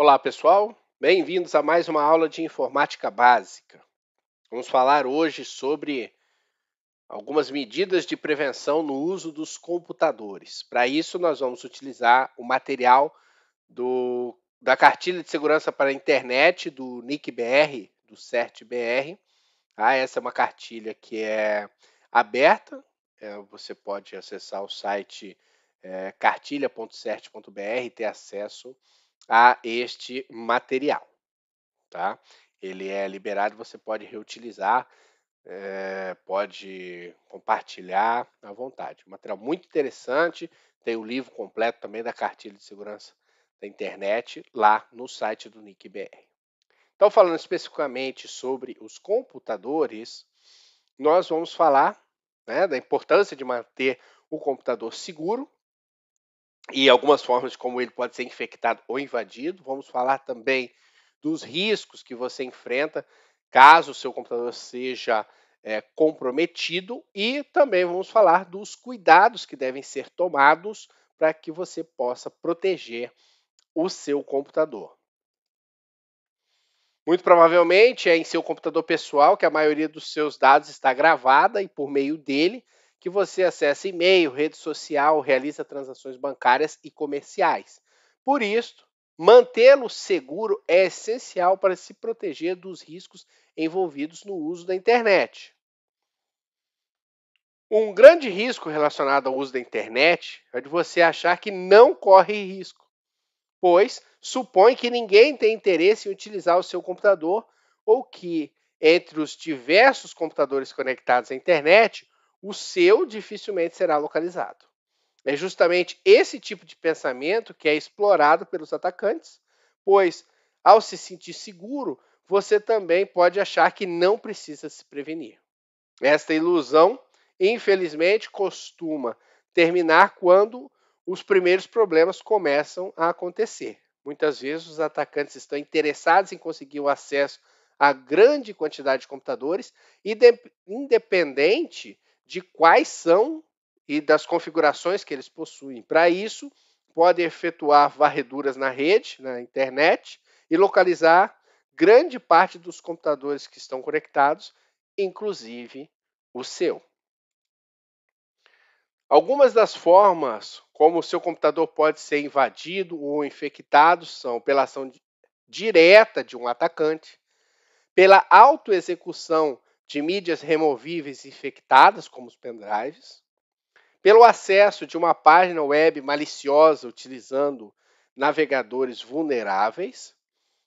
Olá, pessoal. Bem-vindos a mais uma aula de informática básica. Vamos falar hoje sobre algumas medidas de prevenção no uso dos computadores. Para isso, nós vamos utilizar o material do, da cartilha de segurança para a internet do NIC-BR, do CERT-BR. Tá? Essa é uma cartilha que é aberta, é, você pode acessar o site é, cartilha.cert.br e ter acesso a a este material, tá? Ele é liberado, você pode reutilizar, é, pode compartilhar à vontade. material muito interessante, tem o livro completo também da cartilha de segurança da internet lá no site do NICBR. Então, falando especificamente sobre os computadores, nós vamos falar né, da importância de manter o computador seguro, e algumas formas como ele pode ser infectado ou invadido. Vamos falar também dos riscos que você enfrenta caso o seu computador seja é, comprometido e também vamos falar dos cuidados que devem ser tomados para que você possa proteger o seu computador. Muito provavelmente é em seu computador pessoal que a maioria dos seus dados está gravada e por meio dele que você acessa e-mail, rede social, realiza transações bancárias e comerciais. Por isso, mantê-lo seguro é essencial para se proteger dos riscos envolvidos no uso da internet. Um grande risco relacionado ao uso da internet é de você achar que não corre risco, pois supõe que ninguém tem interesse em utilizar o seu computador ou que, entre os diversos computadores conectados à internet, o seu dificilmente será localizado. É justamente esse tipo de pensamento que é explorado pelos atacantes, pois ao se sentir seguro, você também pode achar que não precisa se prevenir. Esta ilusão, infelizmente, costuma terminar quando os primeiros problemas começam a acontecer. Muitas vezes os atacantes estão interessados em conseguir o acesso a grande quantidade de computadores, e independente de quais são e das configurações que eles possuem. Para isso, podem efetuar varreduras na rede, na internet, e localizar grande parte dos computadores que estão conectados, inclusive o seu. Algumas das formas como o seu computador pode ser invadido ou infectado são pela ação direta de um atacante, pela autoexecução de mídias removíveis infectadas, como os pendrives, pelo acesso de uma página web maliciosa utilizando navegadores vulneráveis,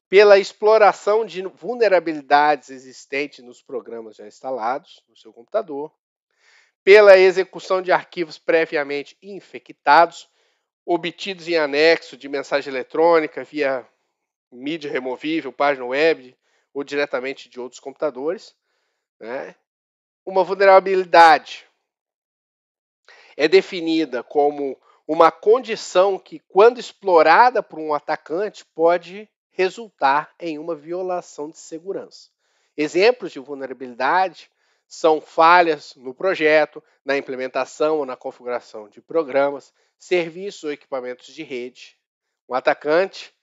pela exploração de vulnerabilidades existentes nos programas já instalados no seu computador, pela execução de arquivos previamente infectados, obtidos em anexo de mensagem eletrônica via mídia removível, página web ou diretamente de outros computadores, né? Uma vulnerabilidade é definida como uma condição que, quando explorada por um atacante, pode resultar em uma violação de segurança. Exemplos de vulnerabilidade são falhas no projeto, na implementação ou na configuração de programas, serviços ou equipamentos de rede. Um atacante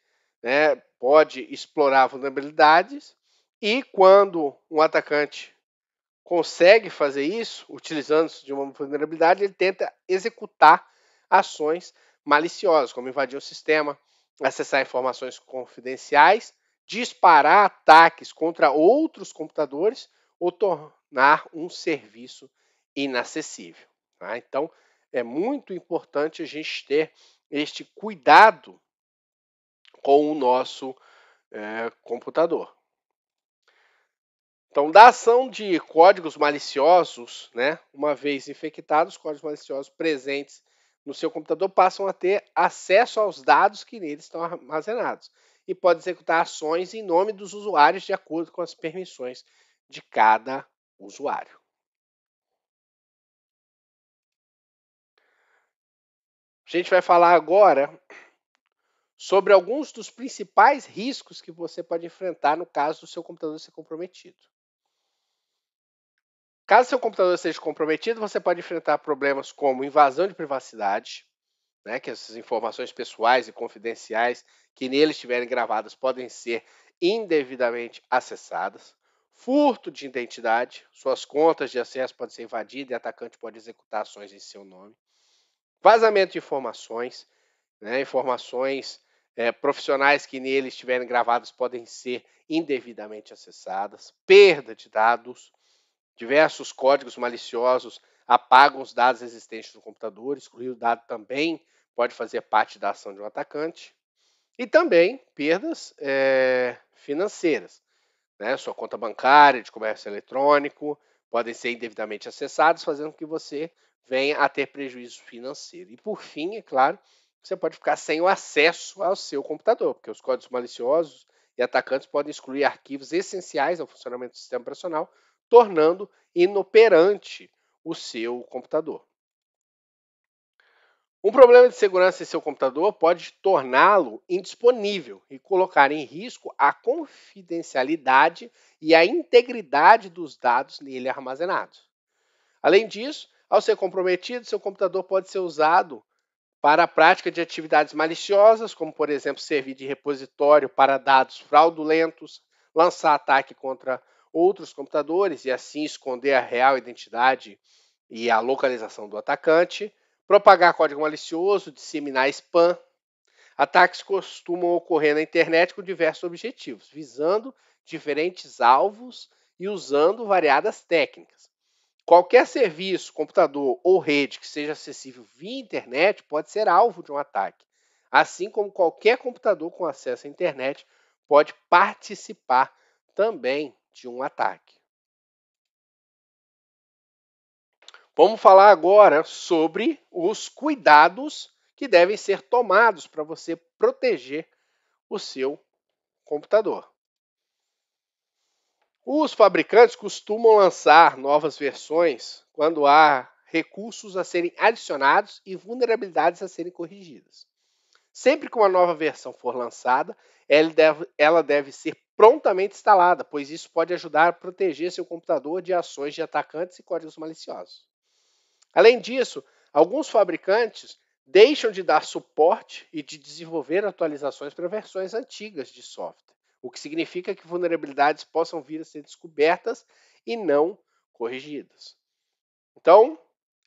né, pode explorar vulnerabilidades e, quando um atacante consegue fazer isso, utilizando-se de uma vulnerabilidade, ele tenta executar ações maliciosas, como invadir o sistema, acessar informações confidenciais, disparar ataques contra outros computadores ou tornar um serviço inacessível. Tá? Então, é muito importante a gente ter este cuidado com o nosso é, computador. Então, da ação de códigos maliciosos, né, uma vez infectados, códigos maliciosos presentes no seu computador passam a ter acesso aos dados que neles estão armazenados e pode executar ações em nome dos usuários de acordo com as permissões de cada usuário. A gente vai falar agora sobre alguns dos principais riscos que você pode enfrentar no caso do seu computador ser comprometido. Caso seu computador seja comprometido, você pode enfrentar problemas como invasão de privacidade, né, que essas informações pessoais e confidenciais que nele estiverem gravadas podem ser indevidamente acessadas. Furto de identidade, suas contas de acesso podem ser invadidas e atacante pode executar ações em seu nome. Vazamento de informações, né, informações é, profissionais que nele estiverem gravadas podem ser indevidamente acessadas. Perda de dados, Diversos códigos maliciosos apagam os dados existentes no computador, excluir o dado também pode fazer parte da ação de um atacante. E também perdas é, financeiras. Né? Sua conta bancária, de comércio eletrônico, podem ser indevidamente acessados, fazendo com que você venha a ter prejuízo financeiro. E por fim, é claro, você pode ficar sem o acesso ao seu computador, porque os códigos maliciosos e atacantes podem excluir arquivos essenciais ao funcionamento do sistema operacional, tornando inoperante o seu computador. Um problema de segurança em seu computador pode torná-lo indisponível e colocar em risco a confidencialidade e a integridade dos dados nele armazenados. Além disso, ao ser comprometido, seu computador pode ser usado para a prática de atividades maliciosas, como, por exemplo, servir de repositório para dados fraudulentos, lançar ataque contra outros computadores e assim esconder a real identidade e a localização do atacante, propagar código malicioso, disseminar spam. Ataques costumam ocorrer na internet com diversos objetivos, visando diferentes alvos e usando variadas técnicas. Qualquer serviço, computador ou rede que seja acessível via internet pode ser alvo de um ataque, assim como qualquer computador com acesso à internet pode participar também de um ataque. Vamos falar agora sobre os cuidados que devem ser tomados para você proteger o seu computador. Os fabricantes costumam lançar novas versões quando há recursos a serem adicionados e vulnerabilidades a serem corrigidas. Sempre que uma nova versão for lançada, ela deve, ela deve ser prontamente instalada, pois isso pode ajudar a proteger seu computador de ações de atacantes e códigos maliciosos. Além disso, alguns fabricantes deixam de dar suporte e de desenvolver atualizações para versões antigas de software, o que significa que vulnerabilidades possam vir a ser descobertas e não corrigidas. Então,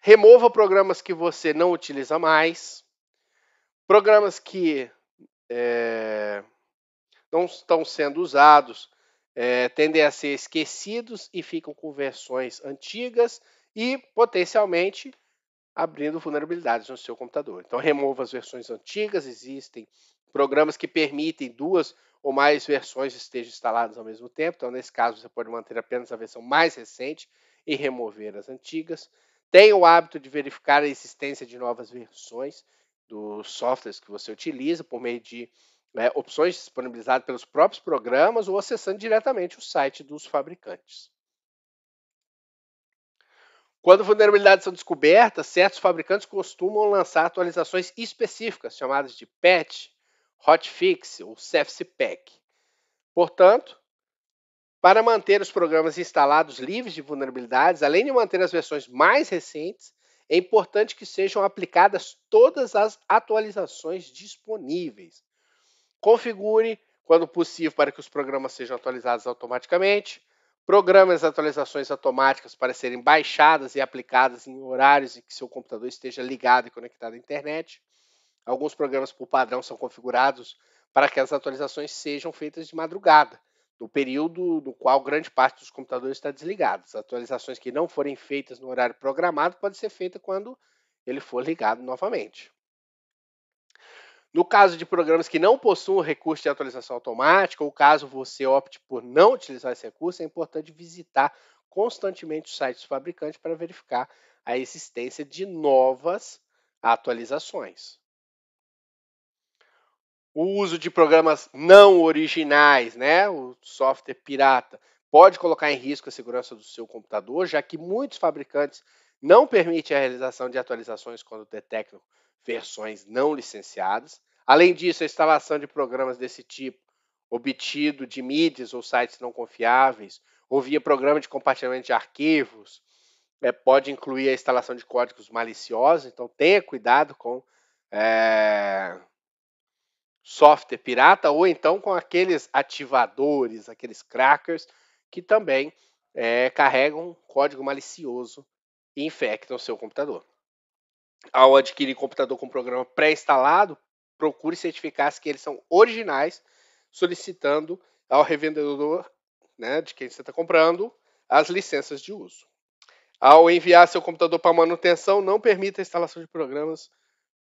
remova programas que você não utiliza mais, Programas que é, não estão sendo usados é, tendem a ser esquecidos e ficam com versões antigas e potencialmente abrindo vulnerabilidades no seu computador. Então, remova as versões antigas, existem programas que permitem duas ou mais versões estejam instaladas ao mesmo tempo. Então, nesse caso, você pode manter apenas a versão mais recente e remover as antigas. Tenha o hábito de verificar a existência de novas versões dos softwares que você utiliza por meio de né, opções disponibilizadas pelos próprios programas ou acessando diretamente o site dos fabricantes. Quando vulnerabilidades são descobertas, certos fabricantes costumam lançar atualizações específicas, chamadas de patch, hotfix ou safety pack Portanto, para manter os programas instalados livres de vulnerabilidades, além de manter as versões mais recentes, é importante que sejam aplicadas todas as atualizações disponíveis. Configure, quando possível, para que os programas sejam atualizados automaticamente. Programe as atualizações automáticas para serem baixadas e aplicadas em horários em que seu computador esteja ligado e conectado à internet. Alguns programas, por padrão, são configurados para que as atualizações sejam feitas de madrugada, do período no qual grande parte dos computadores está desligado. As atualizações que não forem feitas no horário programado podem ser feitas quando ele for ligado novamente. No caso de programas que não possuem recurso de atualização automática, ou caso você opte por não utilizar esse recurso, é importante visitar constantemente os sites dos fabricantes para verificar a existência de novas atualizações o uso de programas não originais, né, o software pirata, pode colocar em risco a segurança do seu computador, já que muitos fabricantes não permitem a realização de atualizações quando detectam versões não licenciadas. Além disso, a instalação de programas desse tipo, obtido de mídias ou sites não confiáveis, ou via programa de compartilhamento de arquivos, é, pode incluir a instalação de códigos maliciosos, então tenha cuidado com é, software pirata ou então com aqueles ativadores, aqueles crackers que também é, carregam código malicioso e infectam o seu computador. Ao adquirir computador com programa pré-instalado, procure certificar-se que eles são originais, solicitando ao revendedor né, de quem você está comprando as licenças de uso. Ao enviar seu computador para manutenção, não permita a instalação de programas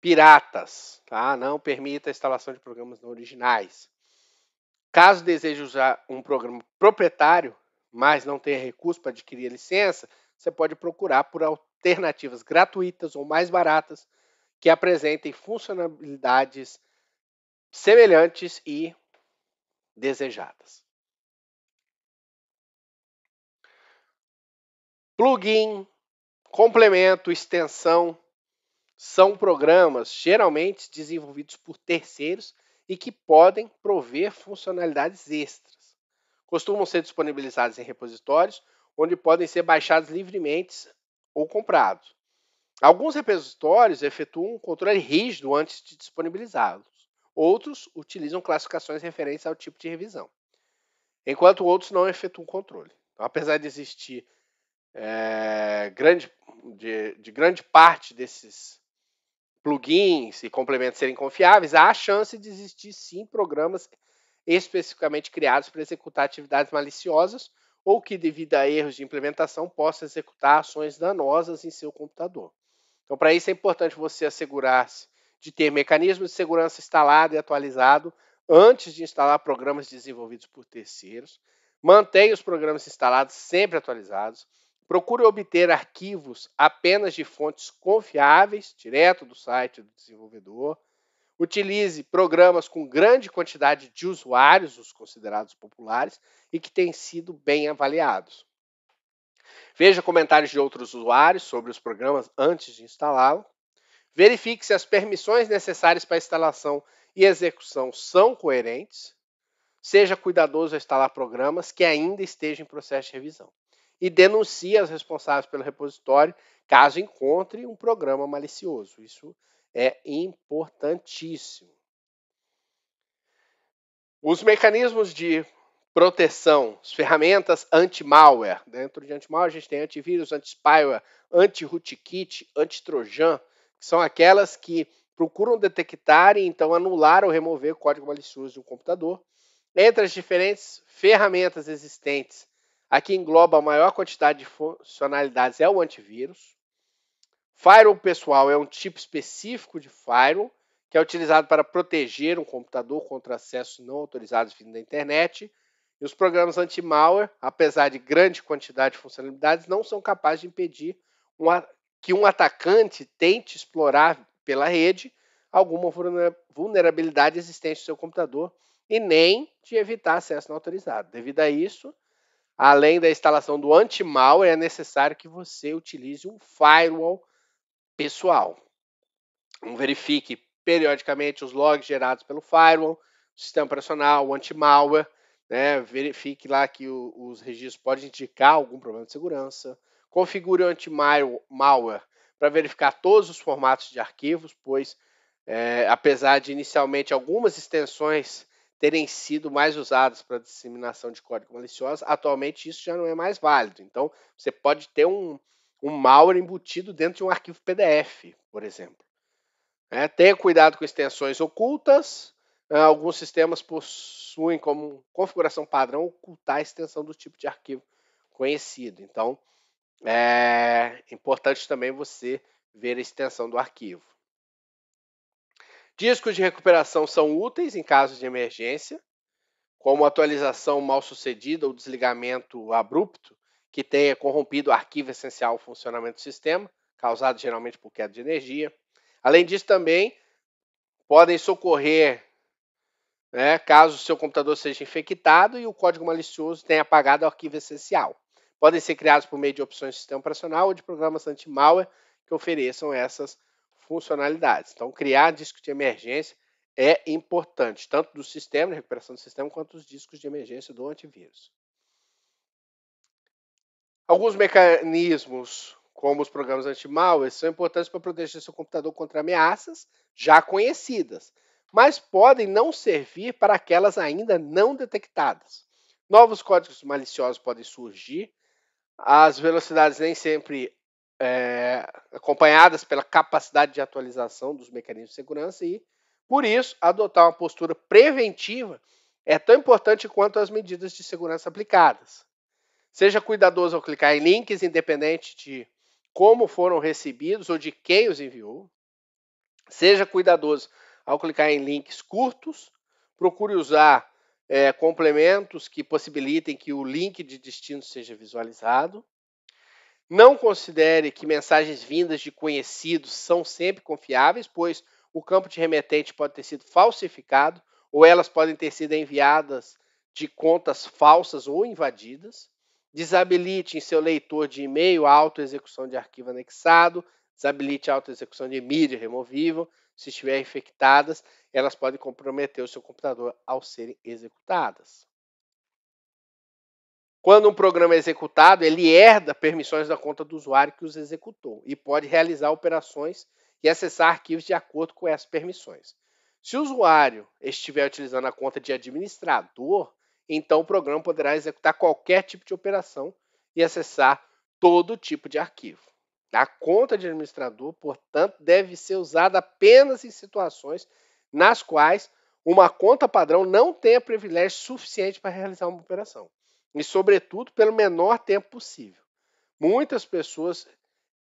piratas, tá? Não permita a instalação de programas não originais. Caso deseje usar um programa proprietário, mas não tenha recurso para adquirir a licença, você pode procurar por alternativas gratuitas ou mais baratas que apresentem funcionalidades semelhantes e desejadas. Plugin, complemento, extensão são programas geralmente desenvolvidos por terceiros e que podem prover funcionalidades extras. Costumam ser disponibilizados em repositórios, onde podem ser baixados livremente ou comprados. Alguns repositórios efetuam um controle rígido antes de disponibilizá-los. Outros utilizam classificações referentes ao tipo de revisão, enquanto outros não efetuam controle. Então, apesar de existir é, grande, de, de grande parte desses plugins e complementos serem confiáveis, há a chance de existir sim programas especificamente criados para executar atividades maliciosas ou que, devido a erros de implementação, possam executar ações danosas em seu computador. Então, para isso é importante você assegurar-se de ter mecanismos de segurança instalado e atualizado antes de instalar programas desenvolvidos por terceiros. Mantenha os programas instalados sempre atualizados. Procure obter arquivos apenas de fontes confiáveis, direto do site do desenvolvedor. Utilize programas com grande quantidade de usuários, os considerados populares, e que têm sido bem avaliados. Veja comentários de outros usuários sobre os programas antes de instalá-lo. Verifique se as permissões necessárias para instalação e execução são coerentes. Seja cuidadoso ao instalar programas que ainda estejam em processo de revisão e denuncie as responsáveis pelo repositório caso encontre um programa malicioso. Isso é importantíssimo. Os mecanismos de proteção, as ferramentas anti-malware. Dentro de anti-malware, a gente tem antivírus, anti-spyware, anti-rootkit, anti-trojan, que são aquelas que procuram detectar e então anular ou remover código malicioso de um computador. Entre as diferentes ferramentas existentes a que engloba a maior quantidade de funcionalidades é o antivírus. Firewall pessoal é um tipo específico de firewall que é utilizado para proteger um computador contra acessos não autorizados vindo da internet. E os programas anti-malware, apesar de grande quantidade de funcionalidades, não são capazes de impedir uma, que um atacante tente explorar pela rede alguma vulnerabilidade existente no seu computador e nem de evitar acesso não autorizado. Devido a isso, Além da instalação do anti-malware, é necessário que você utilize um firewall pessoal. Verifique periodicamente os logs gerados pelo firewall, sistema operacional, anti-malware. Né? Verifique lá que o, os registros podem indicar algum problema de segurança. Configure o anti-malware para verificar todos os formatos de arquivos, pois é, apesar de inicialmente algumas extensões terem sido mais usadas para disseminação de código malicioso, atualmente isso já não é mais válido. Então, você pode ter um, um malware embutido dentro de um arquivo PDF, por exemplo. É, tenha cuidado com extensões ocultas. É, alguns sistemas possuem como configuração padrão ocultar a extensão do tipo de arquivo conhecido. Então, é importante também você ver a extensão do arquivo. Discos de recuperação são úteis em casos de emergência, como atualização mal sucedida ou desligamento abrupto que tenha corrompido o arquivo essencial ao funcionamento do sistema, causado geralmente por queda de energia. Além disso, também podem socorrer né, caso seu computador seja infectado e o código malicioso tenha apagado o arquivo essencial. Podem ser criados por meio de opções de sistema operacional ou de programas anti-malware que ofereçam essas funcionalidades. Então, criar disco de emergência é importante, tanto do sistema, de recuperação do sistema, quanto dos discos de emergência do antivírus. Alguns mecanismos, como os programas anti-malware, são importantes para proteger seu computador contra ameaças já conhecidas, mas podem não servir para aquelas ainda não detectadas. Novos códigos maliciosos podem surgir, as velocidades nem sempre é, acompanhadas pela capacidade de atualização dos mecanismos de segurança e, por isso, adotar uma postura preventiva é tão importante quanto as medidas de segurança aplicadas. Seja cuidadoso ao clicar em links, independente de como foram recebidos ou de quem os enviou. Seja cuidadoso ao clicar em links curtos. Procure usar é, complementos que possibilitem que o link de destino seja visualizado. Não considere que mensagens vindas de conhecidos são sempre confiáveis, pois o campo de remetente pode ter sido falsificado ou elas podem ter sido enviadas de contas falsas ou invadidas. Desabilite em seu leitor de e-mail a autoexecução de arquivo anexado, desabilite a autoexecução de mídia removível. Se estiver infectadas, elas podem comprometer o seu computador ao serem executadas. Quando um programa é executado, ele herda permissões da conta do usuário que os executou e pode realizar operações e acessar arquivos de acordo com essas permissões. Se o usuário estiver utilizando a conta de administrador, então o programa poderá executar qualquer tipo de operação e acessar todo tipo de arquivo. A conta de administrador, portanto, deve ser usada apenas em situações nas quais uma conta padrão não tenha privilégio suficiente para realizar uma operação e, sobretudo, pelo menor tempo possível. Muitas pessoas,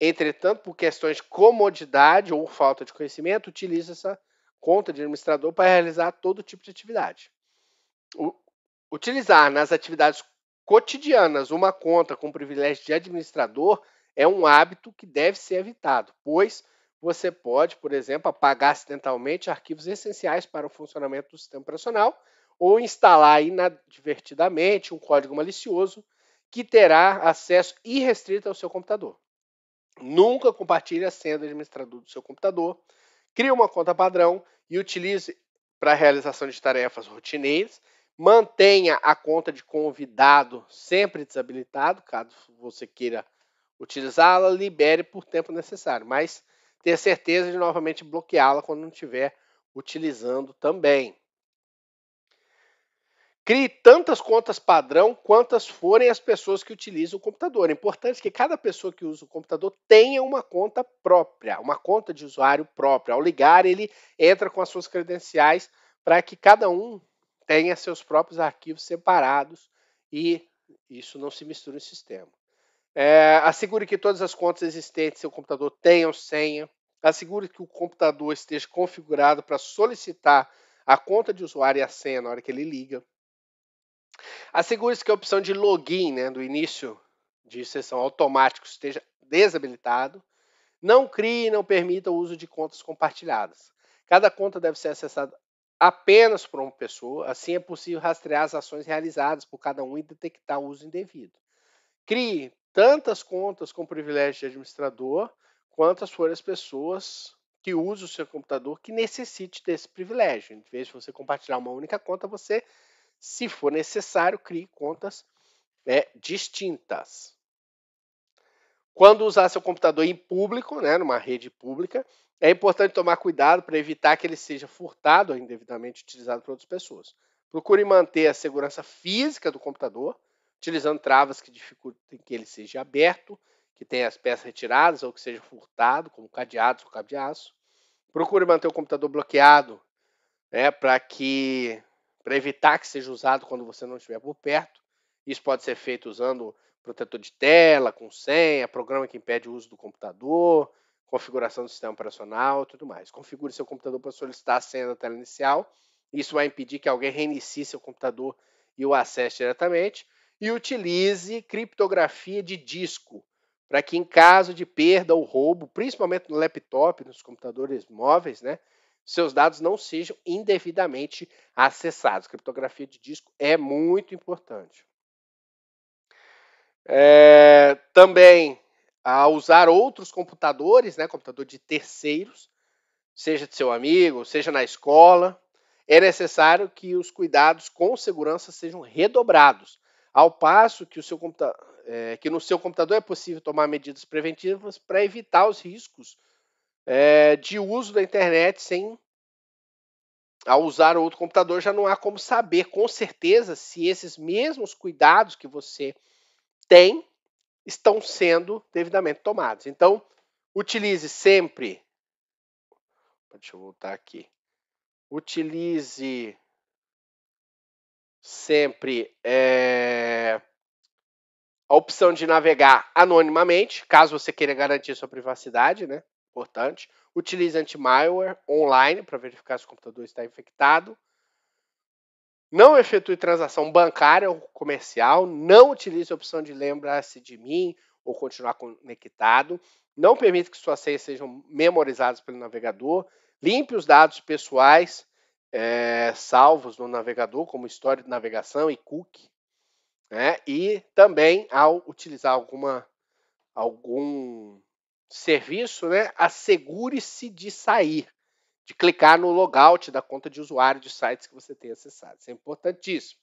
entretanto, por questões de comodidade ou falta de conhecimento, utilizam essa conta de administrador para realizar todo tipo de atividade. utilizar nas atividades cotidianas uma conta com privilégio de administrador é um hábito que deve ser evitado, pois você pode, por exemplo, apagar acidentalmente arquivos essenciais para o funcionamento do sistema operacional ou instalar inadvertidamente um código malicioso que terá acesso irrestrito ao seu computador. Nunca compartilhe a senha do administrador do seu computador. Crie uma conta padrão e utilize para a realização de tarefas rotineiras. Mantenha a conta de convidado sempre desabilitado, caso você queira utilizá-la, libere por tempo necessário, mas tenha certeza de novamente bloqueá-la quando não estiver utilizando também. Crie tantas contas padrão quantas forem as pessoas que utilizam o computador. É importante que cada pessoa que usa o computador tenha uma conta própria, uma conta de usuário própria. Ao ligar, ele entra com as suas credenciais para que cada um tenha seus próprios arquivos separados e isso não se misture no sistema. É, assegure que todas as contas existentes no seu computador tenham senha. Assegure que o computador esteja configurado para solicitar a conta de usuário e a senha na hora que ele liga. Assegure-se que a opção de login né, do início de sessão automático esteja desabilitado. Não crie e não permita o uso de contas compartilhadas. Cada conta deve ser acessada apenas por uma pessoa, assim é possível rastrear as ações realizadas por cada um e detectar o uso indevido. Crie tantas contas com privilégio de administrador quantas forem as pessoas que usam o seu computador que necessite desse privilégio. Em vez de você compartilhar uma única conta, você se for necessário, crie contas né, distintas. Quando usar seu computador em público, né, numa rede pública, é importante tomar cuidado para evitar que ele seja furtado ou indevidamente utilizado por outras pessoas. Procure manter a segurança física do computador, utilizando travas que dificultem que ele seja aberto, que tenha as peças retiradas ou que seja furtado, como cadeados ou cabo de aço. Procure manter o computador bloqueado, né, para que para evitar que seja usado quando você não estiver por perto. Isso pode ser feito usando protetor de tela, com senha, programa que impede o uso do computador, configuração do sistema operacional, tudo mais. Configure seu computador para solicitar a senha da tela inicial. Isso vai impedir que alguém reinicie seu computador e o acesse diretamente. E utilize criptografia de disco para que, em caso de perda ou roubo, principalmente no laptop, nos computadores móveis, né, seus dados não sejam indevidamente acessados. Criptografia de disco é muito importante. É, também a usar outros computadores, né, computador de terceiros, seja de seu amigo, seja na escola, é necessário que os cuidados com segurança sejam redobrados, ao passo que, é, que no seu computador é possível tomar medidas preventivas para evitar os riscos é, de uso da internet sem ao usar outro computador, já não há como saber com certeza se esses mesmos cuidados que você tem estão sendo devidamente tomados. Então, utilize sempre. Deixa eu voltar aqui. Utilize sempre é, a opção de navegar anonimamente, caso você queira garantir sua privacidade, né? importante. Utilize anti-malware online para verificar se o computador está infectado. Não efetue transação bancária ou comercial. Não utilize a opção de lembrar-se de mim ou continuar conectado. Não permita que suas senhas sejam memorizadas pelo navegador. Limpe os dados pessoais é, salvos no navegador, como história de navegação e cookie. Né? E também ao utilizar alguma, algum serviço, né, assegure-se de sair, de clicar no logout da conta de usuário de sites que você tem acessado. Isso é importantíssimo.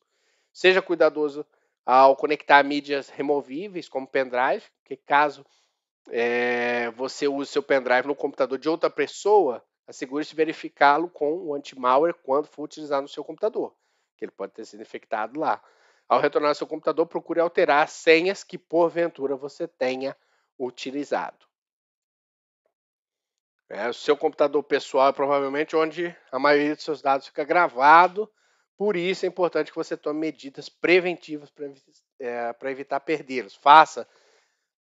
Seja cuidadoso ao conectar mídias removíveis, como pendrive, que caso é, você use seu pendrive no computador de outra pessoa, assegure-se de verificá-lo com o anti-malware quando for utilizar no seu computador, que ele pode ter sido infectado lá. Ao retornar ao seu computador, procure alterar as senhas que porventura você tenha utilizado. É, o seu computador pessoal é provavelmente onde a maioria dos seus dados fica gravado, por isso é importante que você tome medidas preventivas para é, evitar perdê-los. Faça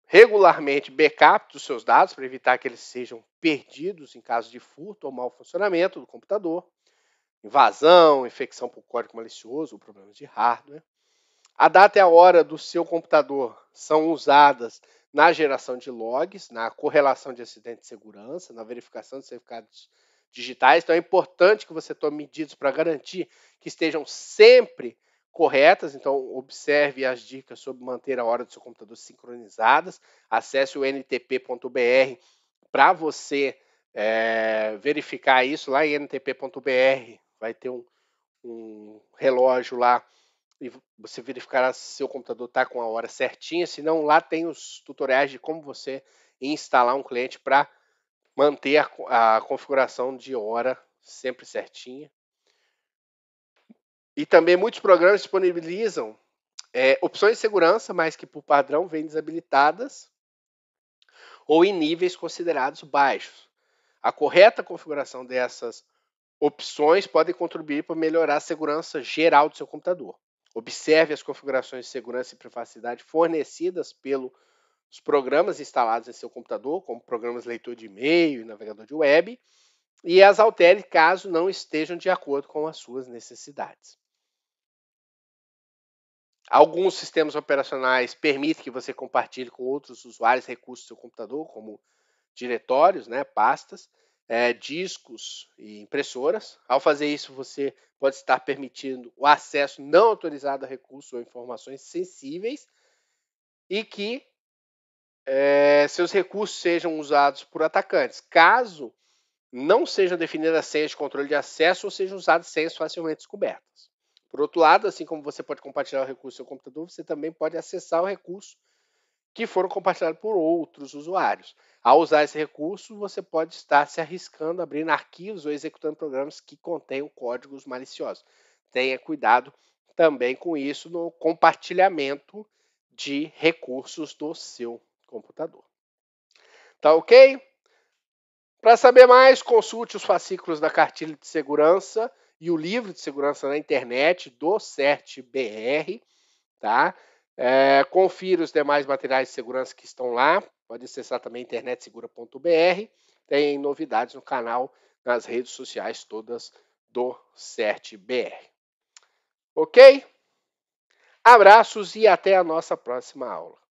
regularmente backup dos seus dados para evitar que eles sejam perdidos em caso de furto ou mau funcionamento do computador, invasão, infecção por código malicioso ou problemas de hardware. A data e a hora do seu computador são usadas na geração de logs, na correlação de acidentes de segurança, na verificação de certificados digitais. Então é importante que você tome medidas para garantir que estejam sempre corretas. Então observe as dicas sobre manter a hora do seu computador sincronizadas. Acesse o ntp.br para você é, verificar isso lá em ntp.br. Vai ter um, um relógio lá e você verificará se seu computador está com a hora certinha. Se não, lá tem os tutoriais de como você instalar um cliente para manter a, a, configuração de hora sempre certinha. E também muitos programas disponibilizam é, opções de segurança, mas que por padrão vêm desabilitadas ou em níveis considerados baixos. A correta configuração dessas opções podem contribuir para melhorar a segurança geral do seu computador. Observe as configurações de segurança e privacidade fornecidas pelos programas instalados em seu computador, como programas leitor de e-mail e navegador de web, e as altere caso não estejam de acordo com as suas necessidades. Alguns sistemas operacionais permitem que você compartilhe com outros usuários recursos do seu computador, como diretórios, né, pastas, é, discos e impressoras. Ao fazer isso, você pode estar permitindo o acesso não autorizado a recursos ou informações sensíveis e que é, seus recursos sejam usados por atacantes, caso não sejam definidas senhas de controle de acesso ou sejam usadas senhas facilmente descobertas. Por outro lado, assim como você pode compartilhar o recurso no seu computador, você também pode acessar o recurso que foram compartilhados por outros usuários. Ao usar esse recurso, você pode estar se arriscando abrindo arquivos ou executando programas que contenham códigos maliciosos. Tenha cuidado também com isso no compartilhamento de recursos do seu computador. Tá ok? Para saber mais, consulte os fascículos da cartilha de segurança e o livro de segurança na internet do CERT-BR, tá? É, confira os demais materiais de segurança que estão lá. Pode acessar também internetsegura.br. Tem novidades no canal, nas redes sociais todas do CERT-BR. Ok? Abraços e até a nossa próxima aula.